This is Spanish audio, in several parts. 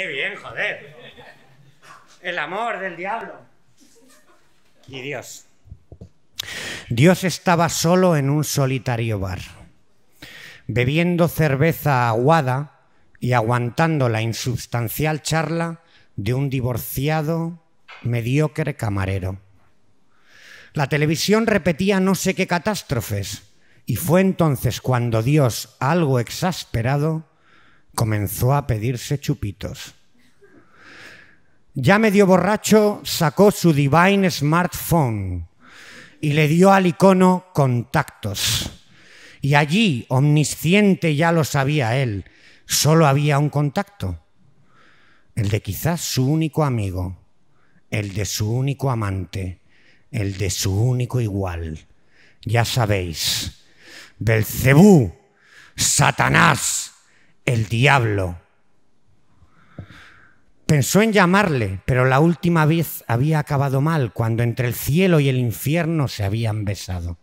qué bien, joder. El amor del diablo. Y Dios. Dios estaba solo en un solitario bar, bebiendo cerveza aguada y aguantando la insubstancial charla de un divorciado, mediocre camarero. La televisión repetía no sé qué catástrofes, y fue entonces cuando Dios, algo exasperado, comenzó a pedirse chupitos. Ya medio borracho, sacó su Divine Smartphone y le dio al icono contactos. Y allí, omnisciente ya lo sabía él, solo había un contacto, el de quizás su único amigo, el de su único amante, el de su único igual. Ya sabéis, Belcebú, Satanás, el diablo, Pensó en llamarle, pero la última vez había acabado mal, cuando entre el cielo y el infierno se habían besado.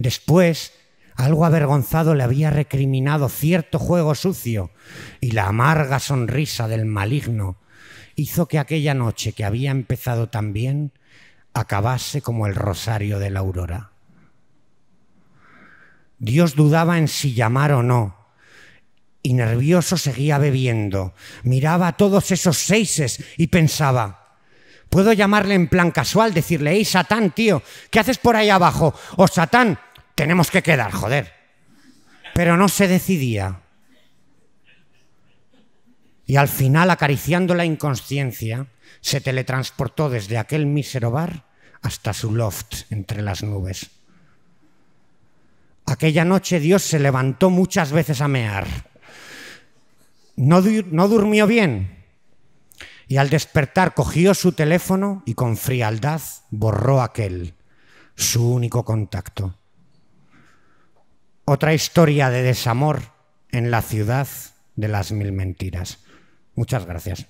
Después, algo avergonzado le había recriminado cierto juego sucio, y la amarga sonrisa del maligno hizo que aquella noche que había empezado tan bien acabase como el rosario de la aurora. Dios dudaba en si llamar o no, y nervioso seguía bebiendo. Miraba a todos esos seises y pensaba, puedo llamarle en plan casual, decirle, hey, Satán, tío, ¿qué haces por ahí abajo? O oh, Satán, tenemos que quedar, joder. Pero no se decidía. Y al final, acariciando la inconsciencia, se teletransportó desde aquel mísero bar hasta su loft entre las nubes. Aquella noche Dios se levantó muchas veces a mear no, durmió bien y al despertar cogió su teléfono y con frialdad borró aquel, su único contacto. Otra historia de desamor en la ciudad de las mil mentiras. Muchas gracias.